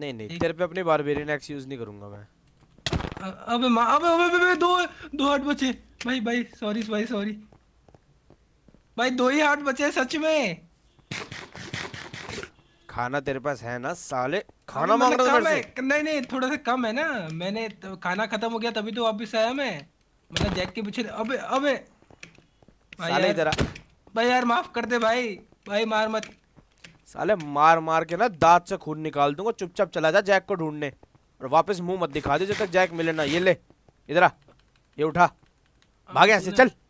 नहीं नहीं हम्म। तेरे पे अपने बारबेरियन एक्स यूज नहीं करूंगा मैं अबे मां अबे अबे अबे दो दो हार्ट बचे भाई भाई सॉरी भाई सॉरी भाई दो ही हार्ट बचे सच में खाना तेरे पास है ना साले खाना मांग रहा था मैं मतलब नहीं नहीं थोड़ा सा कम है ना मैंने तो खाना खत्म हो गया तभी तो वापस आया मैं मतलब जैक के पीछे अबे अबे भाई आ भाई यार माफ कर दे भाई भाई मार मत साले मार मार के ना दांत से खून निकाल दूंगा चुपचाप चला जा जैक को ढूंढने और वापस मुंह मत दिखा दे जब तक जैक मिले ना ये ले इधर आ ये उठा भागे ऐसे चल